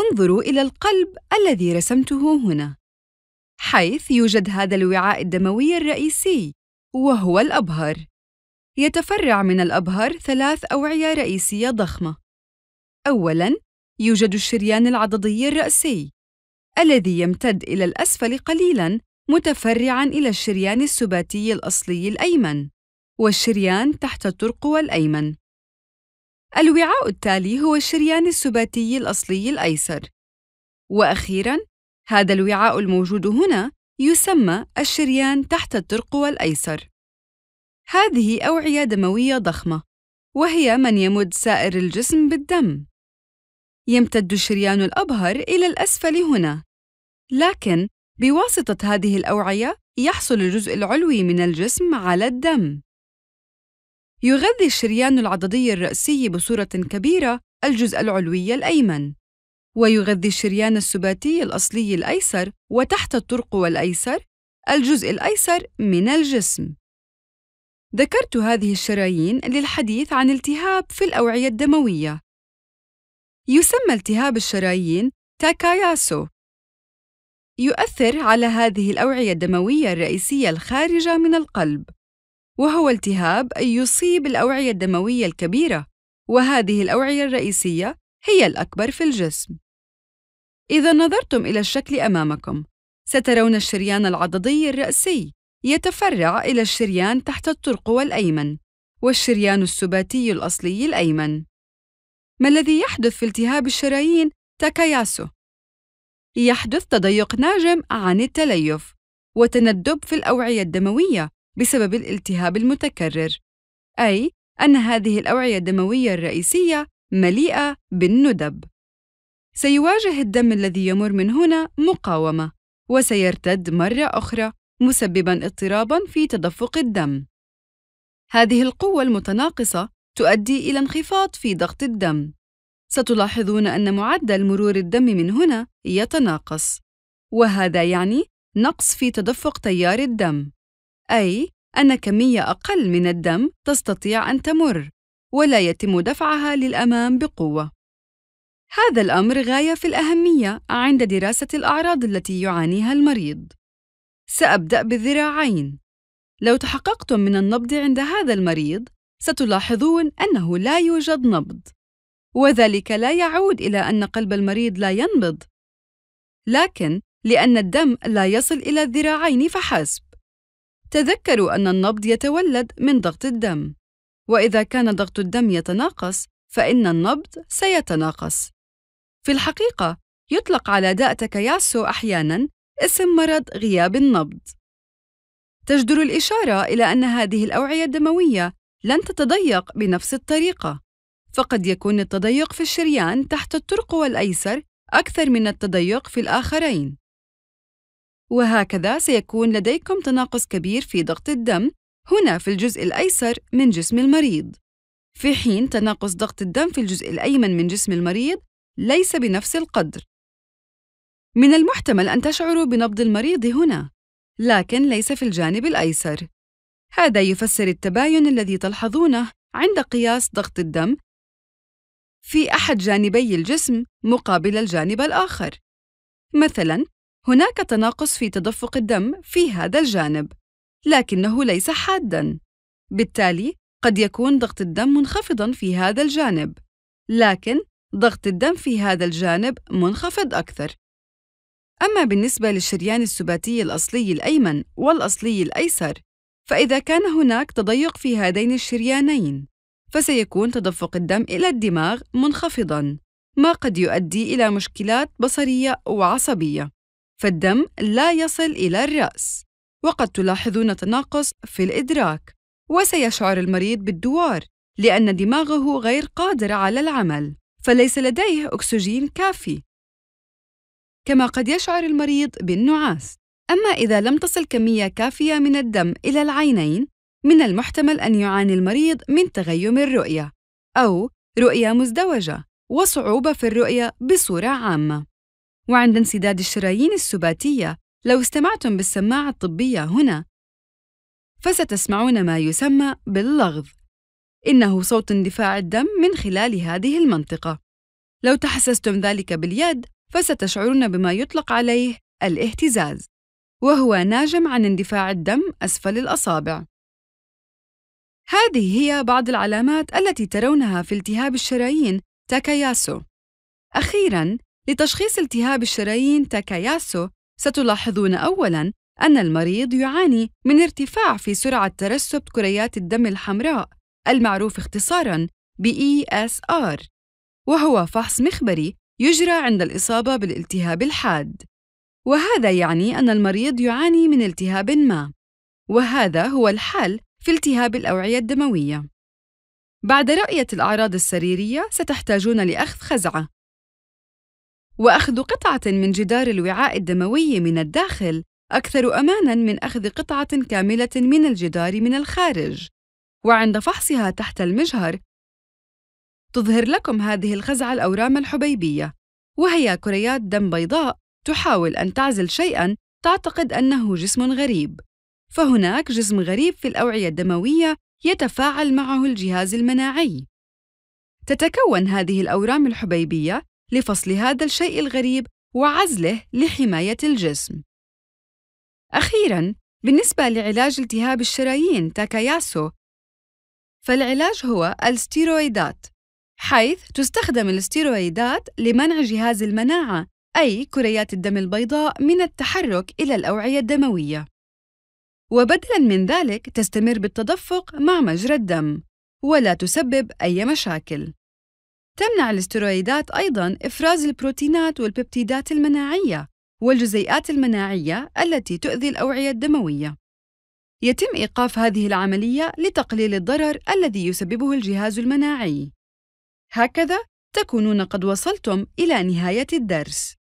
انظروا إلى القلب الذي رسمته هنا، حيث يوجد هذا الوعاء الدموي الرئيسي، وهو الأبهر. يتفرع من الأبهر ثلاث أوعية رئيسية ضخمة. أولاً، يوجد الشريان العضدي الرأسي، الذي يمتد إلى الأسفل قليلاً متفرعاً إلى الشريان السباتي الأصلي الأيمن، والشريان تحت الترقوة الأيمن. الوعاء التالي هو الشريان السباتي الأصلي الأيسر. وأخيراً، هذا الوعاء الموجود هنا يسمى الشريان تحت الترقوة الأيسر. هذه أوعية دموية ضخمة، وهي من يمد سائر الجسم بالدم. يمتد الشريان الأبهر إلى الأسفل هنا، لكن بواسطة هذه الأوعية يحصل الجزء العلوي من الجسم على الدم. يغذي الشريان العضدي الرأسي بصورة كبيرة الجزء العلوي الأيمن، ويغذي الشريان السباتي الأصلي الأيسر وتحت الطرق الأيسر الجزء الأيسر من الجسم. ذكرت هذه الشرايين للحديث عن التهاب في الأوعية الدموية. يسمى التهاب الشرايين تاكاياسو. يؤثر على هذه الأوعية الدموية الرئيسية الخارجة من القلب. وهو التهاب يصيب الأوعية الدموية الكبيرة وهذه الأوعية الرئيسية هي الأكبر في الجسم إذا نظرتم إلى الشكل أمامكم سترون الشريان العضدي الرأسي يتفرع إلى الشريان تحت الترقوة الأيمن والشريان السباتي الأصلي الأيمن ما الذي يحدث في التهاب الشرايين تاكاياسو؟ يحدث تضيق ناجم عن التليف وتندب في الأوعية الدموية بسبب الالتهاب المتكرر أي أن هذه الأوعية الدموية الرئيسية مليئة بالندب سيواجه الدم الذي يمر من هنا مقاومة وسيرتد مرة أخرى مسببا اضطرابا في تدفق الدم هذه القوة المتناقصة تؤدي إلى انخفاض في ضغط الدم ستلاحظون أن معدل مرور الدم من هنا يتناقص وهذا يعني نقص في تدفق تيار الدم أي أن كمية أقل من الدم تستطيع أن تمر ولا يتم دفعها للأمام بقوة. هذا الأمر غاية في الأهمية عند دراسة الأعراض التي يعانيها المريض. سأبدأ بالذراعين. لو تحققتم من النبض عند هذا المريض، ستلاحظون أنه لا يوجد نبض، وذلك لا يعود إلى أن قلب المريض لا ينبض، لكن لأن الدم لا يصل إلى الذراعين فحسب. تذكروا أن النبض يتولد من ضغط الدم، وإذا كان ضغط الدم يتناقص، فإن النبض سيتناقص. في الحقيقة، يطلق على داء تاكاياسو أحياناً اسم مرض غياب النبض. تجدر الإشارة إلى أن هذه الأوعية الدموية لن تتضيق بنفس الطريقة، فقد يكون التضيق في الشريان تحت الترقوة الأيسر أكثر من التضيق في الآخرين. وهكذا سيكون لديكم تناقص كبير في ضغط الدم هنا في الجزء الأيسر من جسم المريض في حين تناقص ضغط الدم في الجزء الأيمن من جسم المريض ليس بنفس القدر من المحتمل أن تشعروا بنبض المريض هنا لكن ليس في الجانب الأيسر هذا يفسر التباين الذي تلحظونه عند قياس ضغط الدم في أحد جانبي الجسم مقابل الجانب الآخر مثلاً هناك تناقص في تدفق الدم في هذا الجانب لكنه ليس حادا بالتالي قد يكون ضغط الدم منخفضا في هذا الجانب لكن ضغط الدم في هذا الجانب منخفض أكثر أما بالنسبة للشريان السباتي الأصلي الأيمن والأصلي الأيسر فإذا كان هناك تضيق في هذين الشريانين فسيكون تدفق الدم إلى الدماغ منخفضاً ما قد يؤدي إلى مشكلات بصرية وعصبية فالدم لا يصل إلى الرأس وقد تلاحظون تناقص في الإدراك وسيشعر المريض بالدوار لأن دماغه غير قادر على العمل فليس لديه أكسجين كافي كما قد يشعر المريض بالنعاس أما إذا لم تصل كمية كافية من الدم إلى العينين من المحتمل أن يعاني المريض من تغيم الرؤية أو رؤية مزدوجة وصعوبة في الرؤية بصورة عامة وعند انسداد الشرايين السباتية لو استمعتم بالسماعة الطبية هنا فستسمعون ما يسمى باللغظ إنه صوت اندفاع الدم من خلال هذه المنطقة لو تحسستم ذلك باليد فستشعرون بما يطلق عليه الاهتزاز وهو ناجم عن اندفاع الدم أسفل الأصابع هذه هي بعض العلامات التي ترونها في التهاب الشرايين تاكاياسو أخيراً لتشخيص التهاب الشرايين تاكاياسو ستلاحظون أولاً أن المريض يعاني من ارتفاع في سرعة ترسب كريات الدم الحمراء المعروف اختصاراً بـ ESR وهو فحص مخبري يجرى عند الإصابة بالالتهاب الحاد وهذا يعني أن المريض يعاني من التهاب ما وهذا هو الحال في التهاب الأوعية الدموية بعد رؤية الأعراض السريرية ستحتاجون لأخذ خزعة واخذ قطعه من جدار الوعاء الدموي من الداخل اكثر امانا من اخذ قطعه كامله من الجدار من الخارج وعند فحصها تحت المجهر تظهر لكم هذه الخزعه الاورام الحبيبيه وهي كريات دم بيضاء تحاول ان تعزل شيئا تعتقد انه جسم غريب فهناك جسم غريب في الاوعيه الدمويه يتفاعل معه الجهاز المناعي تتكون هذه الاورام الحبيبيه لفصل هذا الشيء الغريب وعزله لحماية الجسم. أخيراً، بالنسبة لعلاج التهاب الشرايين تاكاياسو، فالعلاج هو الستيرويدات، حيث تستخدم الستيرويدات لمنع جهاز المناعة أي كريات الدم البيضاء من التحرك إلى الأوعية الدموية. وبدلاً من ذلك تستمر بالتدفق مع مجرى الدم، ولا تسبب أي مشاكل. تمنع الاسترويدات أيضاً إفراز البروتينات والبيبتيدات المناعية والجزيئات المناعية التي تؤذي الأوعية الدموية. يتم إيقاف هذه العملية لتقليل الضرر الذي يسببه الجهاز المناعي. هكذا تكونون قد وصلتم إلى نهاية الدرس.